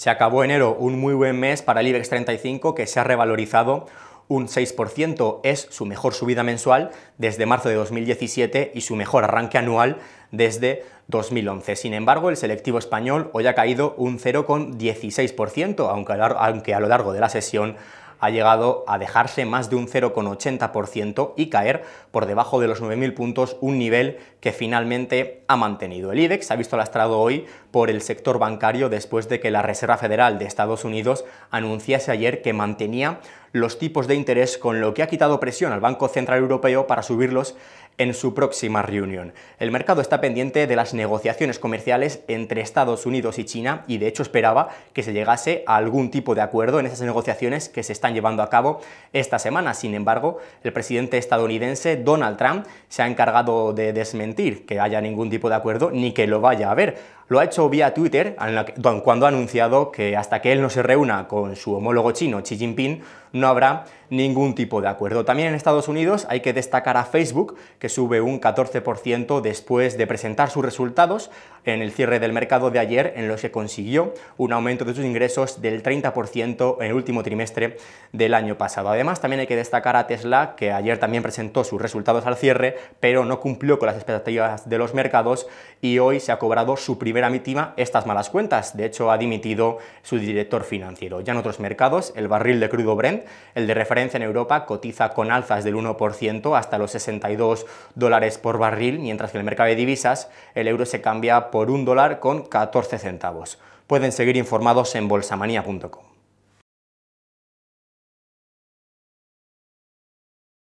Se acabó enero un muy buen mes para el IBEX 35 que se ha revalorizado un 6%, es su mejor subida mensual desde marzo de 2017 y su mejor arranque anual desde 2011. Sin embargo, el selectivo español hoy ha caído un 0,16%, aunque a lo largo de la sesión ha llegado a dejarse más de un 0,80% y caer por debajo de los 9.000 puntos, un nivel que finalmente ha mantenido. El IDEX se ha visto lastrado hoy por el sector bancario después de que la Reserva Federal de Estados Unidos anunciase ayer que mantenía los tipos de interés, con lo que ha quitado presión al Banco Central Europeo para subirlos en su próxima reunión. El mercado está pendiente de las negociaciones comerciales entre Estados Unidos y China y de hecho esperaba que se llegase a algún tipo de acuerdo en esas negociaciones que se están llevando a cabo esta semana. Sin embargo, el presidente estadounidense Donald Trump se ha encargado de desmentir que haya ningún tipo de acuerdo ni que lo vaya a haber. Lo ha hecho vía Twitter cuando ha anunciado que hasta que él no se reúna con su homólogo chino Xi Jinping no habrá ningún tipo de acuerdo. También en Estados Unidos hay que destacar a Facebook, que sube un 14% después de presentar sus resultados en el cierre del mercado de ayer, en lo que consiguió un aumento de sus ingresos del 30% en el último trimestre del año pasado. Además, también hay que destacar a Tesla, que ayer también presentó sus resultados al cierre, pero no cumplió con las expectativas de los mercados y hoy se ha cobrado su primer Gramítima estas malas cuentas. De hecho, ha dimitido su director financiero. Ya en otros mercados, el barril de crudo Brent, el de referencia en Europa, cotiza con alzas del 1% hasta los 62 dólares por barril, mientras que en el mercado de divisas el euro se cambia por un dólar con 14 centavos. Pueden seguir informados en bolsamanía.com.